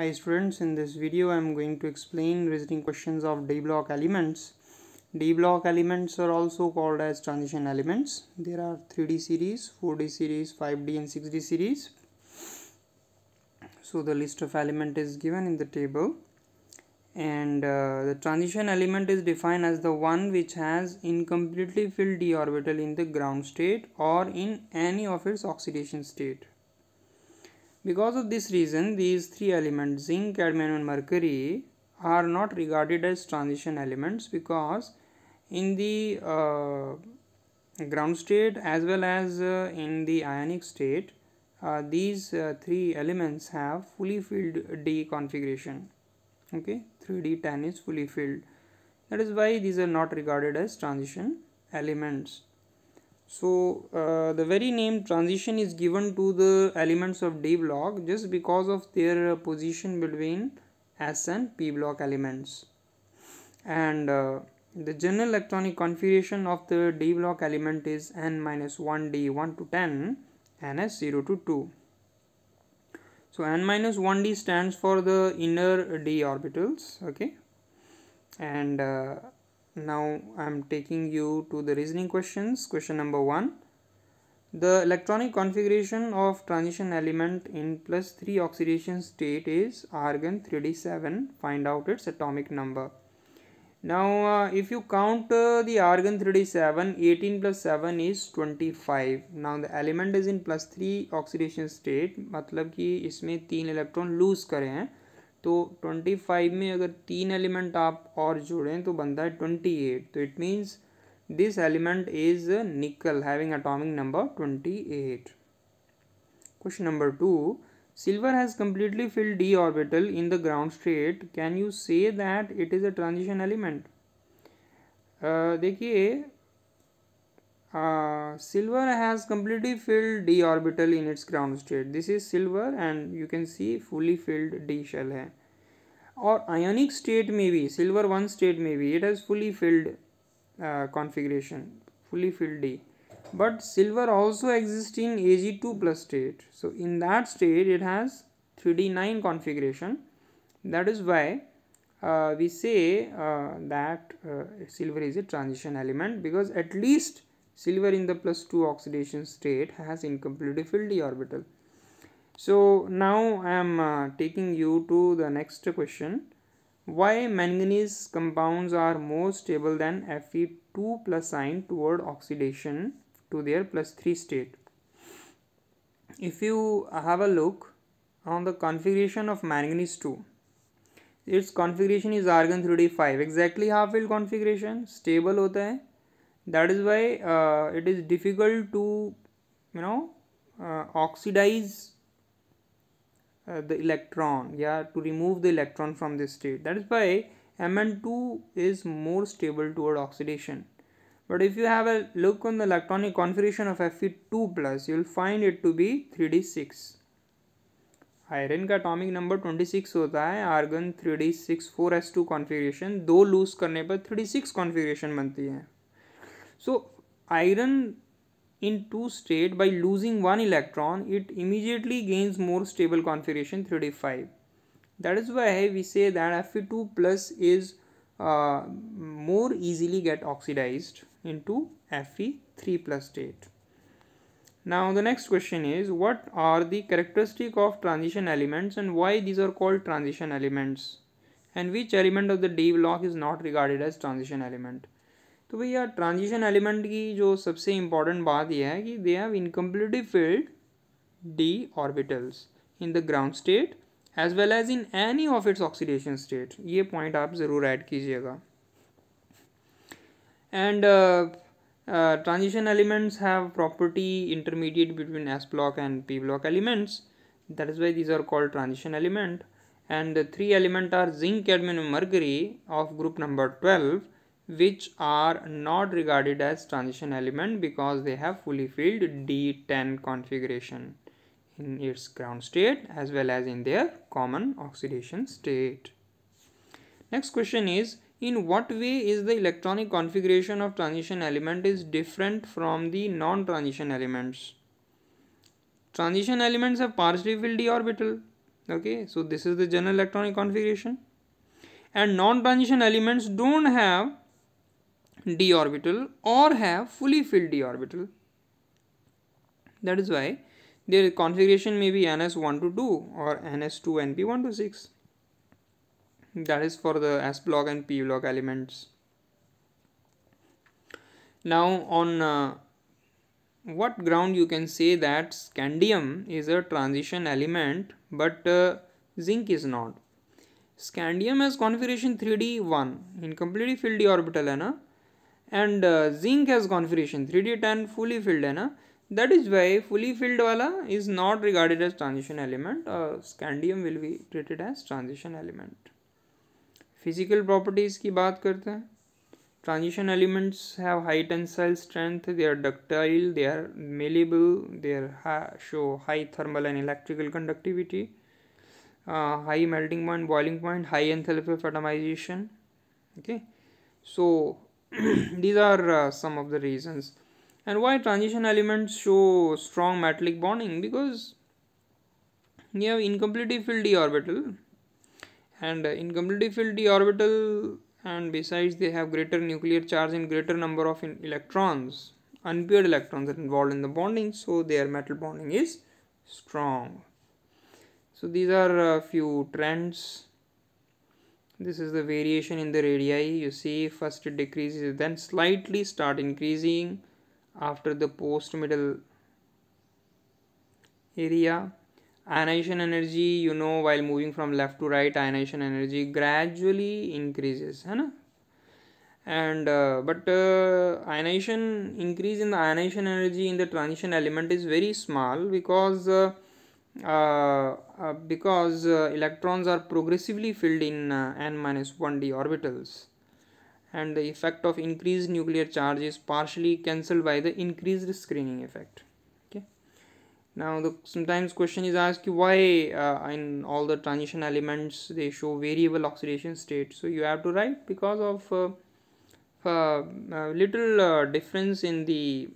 Hi students, in this video I am going to explain reasoning questions of D-block elements. D-block elements are also called as transition elements. There are 3D series, 4D series, 5D and 6D series. So the list of element is given in the table. And uh, the transition element is defined as the one which has incompletely filled d orbital in the ground state or in any of its oxidation state. Because of this reason, these three elements, zinc, cadmium and mercury are not regarded as transition elements because in the uh, ground state as well as uh, in the ionic state, uh, these uh, three elements have fully filled D configuration. Okay, 3D ten is fully filled. That is why these are not regarded as transition elements so uh, the very name transition is given to the elements of D block just because of their uh, position between S and P block elements and uh, the general electronic configuration of the D block element is N minus 1 D 1 to 10 and S 0 to 2 so N minus 1 D stands for the inner D orbitals okay and uh, now i am taking you to the reasoning questions. Question number 1. The electronic configuration of transition element in plus 3 oxidation state is argon 3d7. Find out its atomic number. Now uh, if you count uh, the argon 3d7, 18 plus 7 is 25. Now the element is in plus 3 oxidation state. matlab ki isme teen electron lose kare hain तो twenty five में अगर तीन element आप और जोड़ें तो बनता है ट्वेंटी एट तो it means this element is nickel having atomic number twenty eight question number two silver has completely filled D orbital in the ground state can you say that it is a transition element देखिए uh, silver has completely filled d orbital in its ground state this is silver and you can see fully filled d shell hai और ionic state में भी silver one state में भी it has fully filled uh, configuration, fully filled d. but silver also exists in ag2 plus state so in that state it has 3d9 configuration that is why uh, we say uh, that uh, silver is a transition element because at least silver in the plus 2 oxidation state has incomplete filled orbital so now I am uh, taking you to the next question why manganese compounds are more stable than Fe2 plus sign toward oxidation to their plus 3 state if you have a look on the configuration of manganese 2 its configuration is argon 3d5 exactly half filled configuration stable hota hai that is why uh, it is difficult to you know uh, oxidize uh, the electron yeah to remove the electron from this state that is why mn2 is more stable toward oxidation but if you have a look on the electronic configuration of fe2 plus you will find it to be 3d6 iron का atomic number 26 होता है argon 3d6 4s2 configuration दो loose करने पर 3d6 configuration बनती है So iron in two state by losing one electron it immediately gains more stable configuration 3d5 that is why we say that fe2 plus is uh, more easily get oxidized into fe3 plus state now the next question is what are the characteristic of transition elements and why these are called transition elements and which element of the d block is not regarded as transition element तो भैया transition element की जो सबसे important बात यह है कि they have incompletely filled D orbitals in the ground state as well as in any of its oxidation state ये पॉइंट आप ज़रूर ऐड कीजिएगा and transition elements have property intermediate between S block and P block elements that is why these are called transition element and three element are zinc admin cadmium of group number twelve which are not regarded as transition element because they have fully filled D10 configuration in its ground state as well as in their common oxidation state. Next question is in what way is the electronic configuration of transition element is different from the non-transition elements? Transition elements have partially filled d orbital. Okay, so this is the general electronic configuration. And non-transition elements don't have d orbital or have fully filled d orbital. That is why their configuration may be NS1 to 2 or NS2 NP1 to 6. That is for the S block and P block elements. Now on uh, what ground you can say that scandium is a transition element but uh, zinc is not. Scandium has configuration 3D1 in completely filled d orbital है ना and zinc has configuration three D ten fully filled है ना that is why fully filled वाला is not regarded as transition element scandium will be treated as transition element physical properties की बात करते हैं transition elements have high tensile strength they are ductile they are malleable they are show high thermal and electrical conductivity high melting point boiling point high enthalpy atomisation okay so these are uh, some of the reasons and why transition elements show strong metallic bonding because you have incompletely filled d orbital and uh, incompletely filled d orbital and besides they have greater nuclear charge and greater number of electrons unpaired electrons are involved in the bonding so their metal bonding is strong so these are a few trends this is the variation in the radii you see first it decreases then slightly start increasing after the post middle area ionization energy you know while moving from left to right ionization energy gradually increases hai na? and uh, but uh, ionization increase in the ionization energy in the transition element is very small because uh, uh, uh, because uh, electrons are progressively filled in n minus 1d orbitals and the effect of increased nuclear charge is partially cancelled by the increased screening effect okay now the sometimes question is asked why uh, in all the transition elements they show variable oxidation state so you have to write because of uh, uh, little difference in the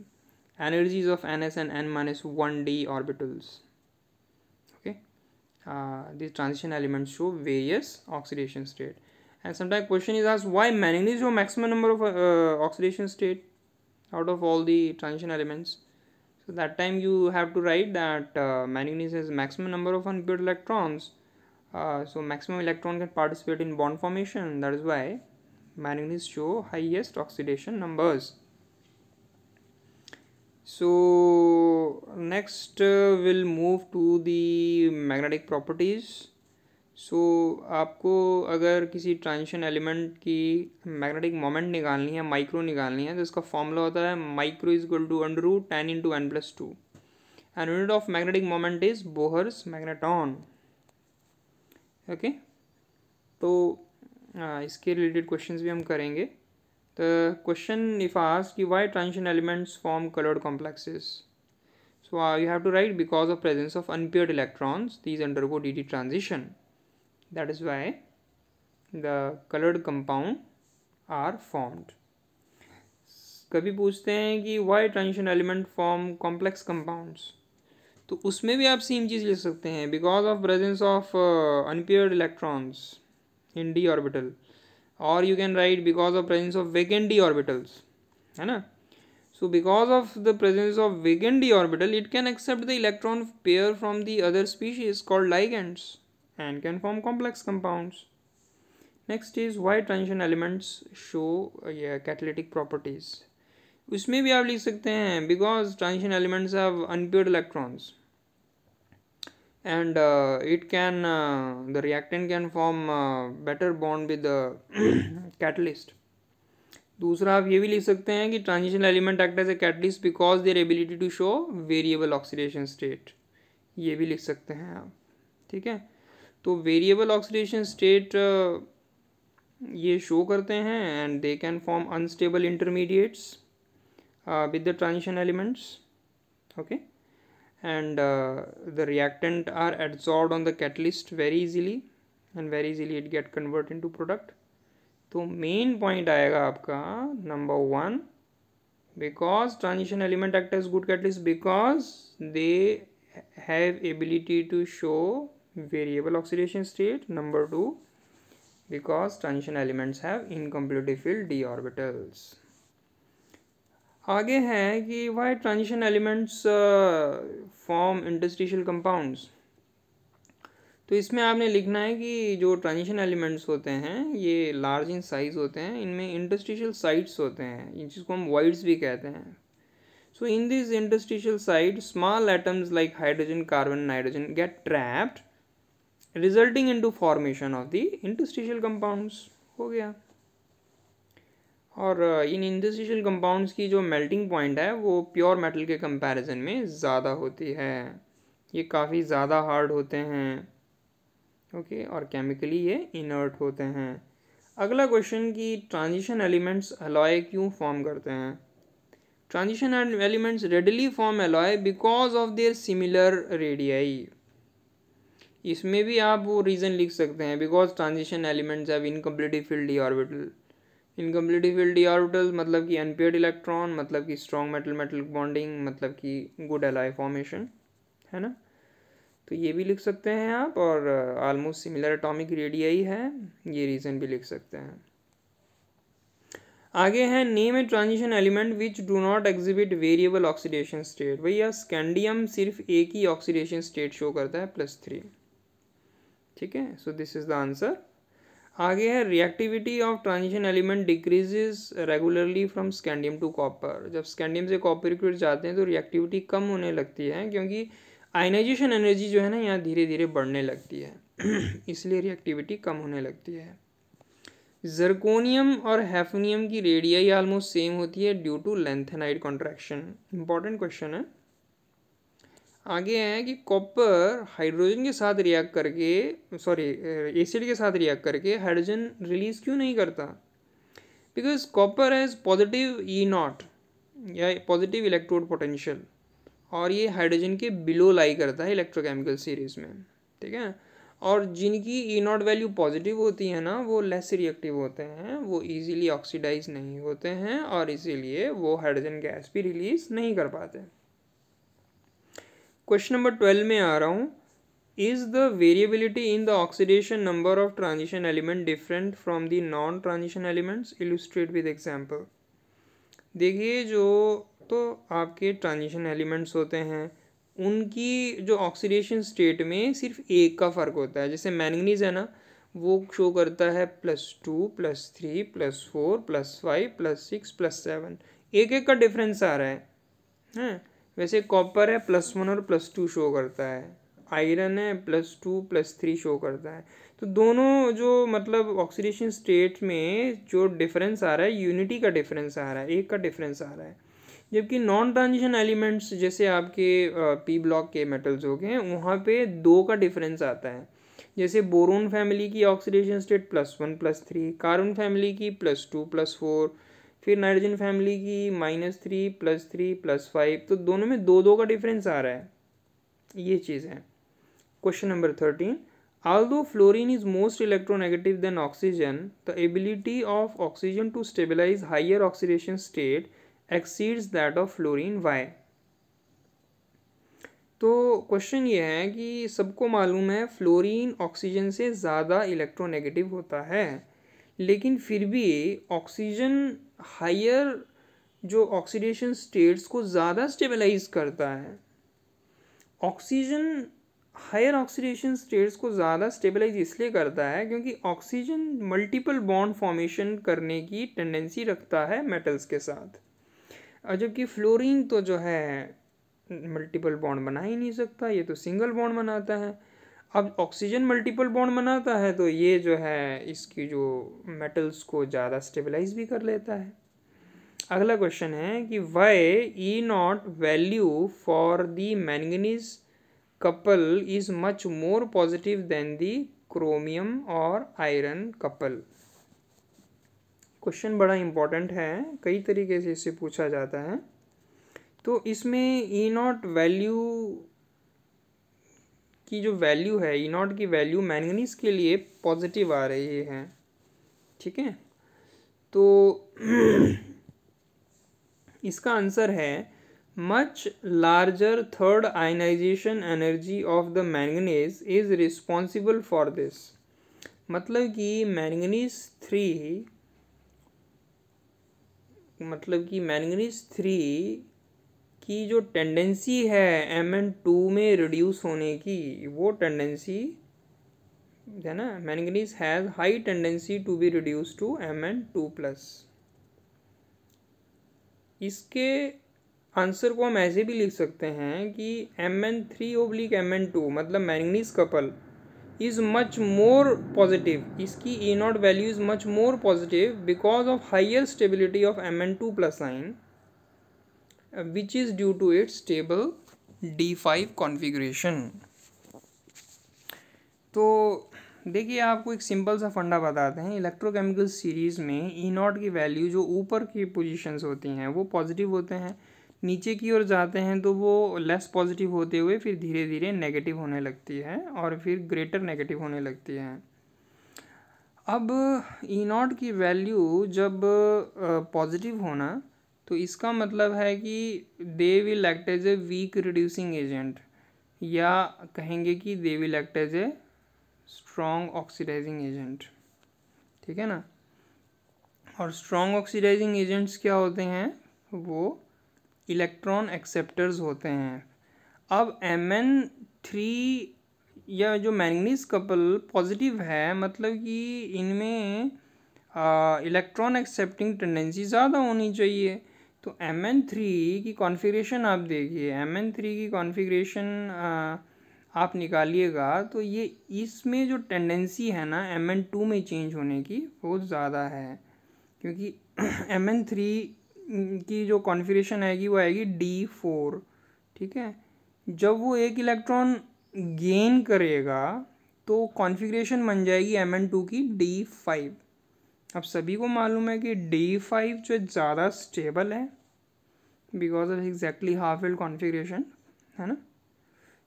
energies of ns and n minus 1d orbitals uh, these transition elements show various oxidation state and sometimes question is asked why manganese show maximum number of uh, oxidation state out of all the transition elements so that time you have to write that uh, manganese has maximum number of unpaired electrons uh, so maximum electron can participate in bond formation that is why manganese show highest oxidation numbers so next uh, we'll move to the magnetic properties so so, आपको अगर किसी transition element की magnetic moment निकालनी है micro निकालनी है तो इसका formula होता है micro is equal to under root tan into N plus two and unit of magnetic moment is Bohr's magneton okay तो आ, uh, इसके रिलेटेड questions भी हम करेंगे The question if asked why transition elements form colored complexes. So uh, you have to write because of presence of unpaired electrons these undergo DD transition. That is why the colored compound are formed. कभी पूछते हैं कि why transition element form complex compounds तो उसमें भी आप same चीज़ लिख सकते हैं because of presence of unpaired electrons in D orbital or you can write because of presence of vacant d orbitals है ना so because of the presence of vacant d orbital it can accept the electron pair from the other species called ligands and can form complex compounds next is why transition elements show uh, yeah, catalytic properties उसमें भी आप लिख सकते हैं because transition elements have unpaired electrons. and uh, it can uh, the reactant can form uh, better bond with the catalyst दूसरा आप ये भी लिख सकते हैं कि transition element act as a catalyst because their ability to show variable oxidation state ये भी लिख सकते हैं आप ठीक है तो वेरिएबल ऑक्सीडेशन स्टेट ये शो करते हैं and they can form unstable intermediates with the transition elements okay and uh, the reactant are adsorbed on the catalyst very easily and very easily it get converted into product So main point आएगा आपका Number one, because transition element act as good catalyst because they have ability to show variable oxidation state number two because transition elements have incompletely filled d orbitals आगे है कि why transition elements form interstitial compounds तो इसमें आपने लिखना है कि जो ट्रांजिशन एलिमेंट्स होते हैं ये लार्ज इन साइज होते हैं इनमें इंडस्ट्रीशियल साइट्स होते हैं जिसको हम वाइड्स भी कहते हैं so in this interstitial site small atoms like hydrogen carbon nitrogen get trapped resulting into formation of the interstitial compounds हो गया और इन इंडस्ट्रियल कंपाउंड्स की जो मेल्टिंग पॉइंट है वो प्योर मेटल के कंपैरिजन में ज़्यादा होती है ये काफ़ी ज़्यादा हार्ड होते हैं ओके और केमिकली ये इनर्ट होते हैं अगला क्वेश्चन कि ट्रांजिशन एलिमेंट्स अलॉय क्यों फॉर्म करते हैं transition elements readily form alloy because of their similar radii इसमें भी आप वो रीज़न लिख सकते हैं because transition elements have incompletely filled D orbital incomplete filled orbital मतलब कि अनपेयर्ड इलेक्ट्रॉन मतलब कि स्ट्रॉन्ग मेटल मेटल बॉन्डिंग मतलब कि गुड एलाई फॉर्मेशन है ना तो ये भी लिख सकते हैं आप और आलमोस्ट सिमिलर एटॉमिक रेडियाई है ये रीज़न भी लिख सकते हैं आगे है name a transition element which do not exhibit variable oxidation state भैया स्कैंडियम सिर्फ एक ही ऑक्सीडेशन स्टेट शो करता है प्लस थ्री ठीक है so this is the answer आगे है reactivity of transition element decreases regularly from scandium to copper जब स्कैंडियम से कॉपर की ओर जाते हैं तो रिएक्टिविटी कम होने लगती है क्योंकि आयनाइजेशन एनर्जी जो है ना यहाँ धीरे धीरे बढ़ने लगती है इसलिए रिएक्टिविटी कम होने लगती है जरकोनियम और हैफोनियम की रेडियाई ऑलमोस्ट सेम होती है due to lanthanide contraction important question है आगे हैं कि कॉपर हाइड्रोजन के साथ रिएक्ट करके सॉरी एसिड के साथ रिएक्ट करके हाइड्रोजन रिलीज क्यों नहीं करता because copper has positive E naught या पॉजिटिव इलेक्ट्रोड पोटेंशियल और ये हाइड्रोजन के बिलो लाई करता है इलेक्ट्रोकेमिकल सीरीज में ठीक है और जिनकी ई नॉट वैल्यू पॉजिटिव होती है ना वो लेस रिएक्टिव होते हैं वो इजीली ऑक्सीडाइज नहीं होते हैं और इसीलिए वो हाइड्रोजन गैस भी रिलीज़ नहीं कर पाते क्वेश्चन नंबर ट्वेल्व में आ रहा हूँ is the variability in the oxidation number of transition element different from the non transition elements illustrate with example देखिए जो तो आपके ट्रांजिशन एलिमेंट्स होते हैं उनकी जो ऑक्सीडेशन स्टेट में सिर्फ एक का फ़र्क होता है जैसे मैंगनीज है ना वो शो करता है plus two plus three plus four plus five plus six plus seven एक एक का डिफरेंस आ रहा है हैं हाँ। वैसे कॉपर है प्लस वन और प्लस टू शो करता है आयरन है plus two plus three show करता है तो दोनों जो मतलब ऑक्सीडेशन स्टेट में जो डिफरेंस आ रहा है यूनिटी का डिफरेंस आ रहा है एक का डिफरेंस आ रहा है जबकि नॉन ट्रांजिशन एलिमेंट्स जैसे आपके पी ब्लॉक के मेटल्स हो गए हैं वहाँ पे दो का डिफरेंस आता है जैसे बोरोन फैमिली की oxidation state plus one plus three carbon family की प्लस टू प्लस फोर फिर नाइट्रोजन फैमिली की minus three plus three plus five तो दोनों में दो दो का डिफरेंस आ रहा है ये चीज़ है question number thirteen although fluorine is most electronegative than oxygen the ability of oxygen to stabilise higher oxidation state exceeds that of fluorine why तो क्वेश्चन ये है कि सबको मालूम है फ्लोरीन ऑक्सीजन से ज़्यादा इलेक्ट्रोनेगेटिव होता है लेकिन फिर भी ऑक्सीजन हायर जो ऑक्सीडेशन स्टेट्स को ज़्यादा स्टेबलाइज करता है ऑक्सीजन हायर ऑक्सीडेशन स्टेट्स को ज़्यादा स्टेबलाइज इसलिए करता है क्योंकि ऑक्सीजन मल्टीपल बॉन्ड फॉर्मेशन करने की टेंडेंसी रखता है मेटल्स के साथ और जबकि फ्लोरीन तो जो है मल्टीपल बॉन्ड बना ही नहीं सकता ये तो सिंगल बॉन्ड बनाता है अब ऑक्सीजन मल्टीपल बॉन्ड बनाता है तो ये जो है इसकी जो मेटल्स को ज़्यादा स्टेबलाइज भी कर लेता है अगला क्वेश्चन है कि why E naught value for the manganese couple is much more positive than the chromium और आयरन कपल क्वेश्चन बड़ा इम्पॉर्टेंट है कई तरीके से इसे पूछा जाता है तो इसमें ई नॉट वैल्यू की जो वैल्यू है ई नॉट की वैल्यू मैंगनीस के लिए पॉजिटिव आ रही है ठीक है तो इसका आंसर है much larger third ionisation energy of the manganese is responsible for this मतलब कि मैंगनीस थ्री मतलब कि मैंगनीस थ्री की जो टेंडेंसी है एम एन टू में रिड्यूस होने की वो टेंडेंसी है ना manganese has high tendency to be reduce to M N two plus इसके आंसर को हम ऐसे भी लिख सकते हैं कि M N three oblique M N two मतलब manganese couple is much more positive इसकी E naught value is much more positive because of higher stability of M N two plus sign which is due to its stable D5 configuration तो देखिए आपको एक simple सा फंडा बताते हैं electrochemical series में ई e नॉट की वैल्यू जो ऊपर की पोजीशंस होती हैं वो पॉजिटिव होते हैं नीचे की ओर जाते हैं तो वो लेस पॉजिटिव होते हुए फिर धीरे धीरे नेगेटिव होने लगती है और फिर ग्रेटर नेगेटिव होने लगती है अब ई e नॉट की वैल्यू जब पॉजिटिव होना तो इसका मतलब है कि they will act as a weak reducing agent या कहेंगे कि they will act as a strong oxidising agent ठीक है ना और स्ट्रॉन्ग ऑक्सीडाइजिंग एजेंट्स क्या होते हैं वो इलेक्ट्रॉन एक्सेप्टर्स होते हैं अब एम एन थ्री या जो मैंगनीस कपल पॉजिटिव है मतलब कि इनमें इलेक्ट्रॉन एक्सेप्टिंग टेंडेंसी ज़्यादा होनी चाहिए तो एम एन थ्री की कॉन्फ़िगरेशन आप देखिए एम एन थ्री की कॉन्फ़िगरेशन आप निकालिएगा तो ये इसमें जो टेंडेंसी है ना एम एन टू में चेंज होने की बहुत ज़्यादा है क्योंकि एम एन थ्री की जो कॉन्फ़िगरेशन आएगी वो आएगी डी फोर ठीक है जब वो एक इलेक्ट्रॉन गेन करेगा तो कॉन्फ़िगरेशन बन जाएगी एम एन टू की डी फाइव अब सभी को मालूम है कि डी फाइव जो ज़्यादा स्टेबल है because of exactly half L configuration है ना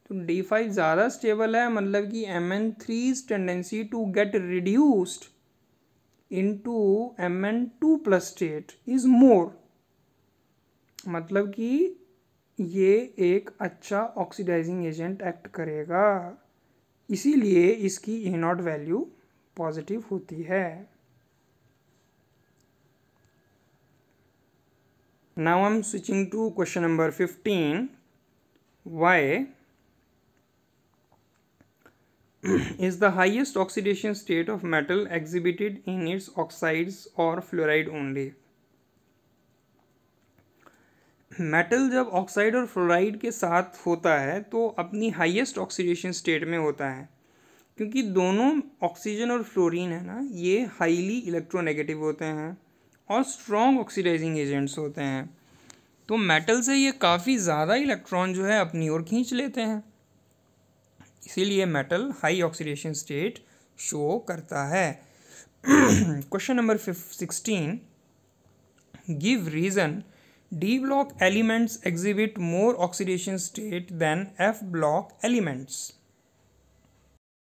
तो डी फाइव ज़्यादा स्टेबल है मतलब कि M N three tendency to get reduced into M N two plus state is more मतलब कि ये एक अच्छा ऑक्सीडाइजिंग एजेंट एक्ट करेगा इसीलिए इसकी ई नॉट वैल्यू पॉजिटिव होती है now i'm switching to question number 15 why is the highest oxidation state of metal exhibited in its oxides or fluoride only metal जब ऑक्साइड और फ्लोराइड के साथ होता है तो अपनी हाईएस्ट ऑक्सीडेशन स्टेट में होता है क्योंकि दोनों ऑक्सीजन और फ्लोरीन है ना ये हाईली इलेक्ट्रोनेगेटिव होते हैं और स्ट्रॉन्ग ऑक्सीडाइजिंग एजेंट्स होते हैं तो मेटल से ये काफ़ी ज़्यादा इलेक्ट्रॉन जो है अपनी ओर खींच लेते हैं इसीलिए metal high oxidation state show करता है question number sixteen give reason D block elements exhibit more oxidation state than F block elements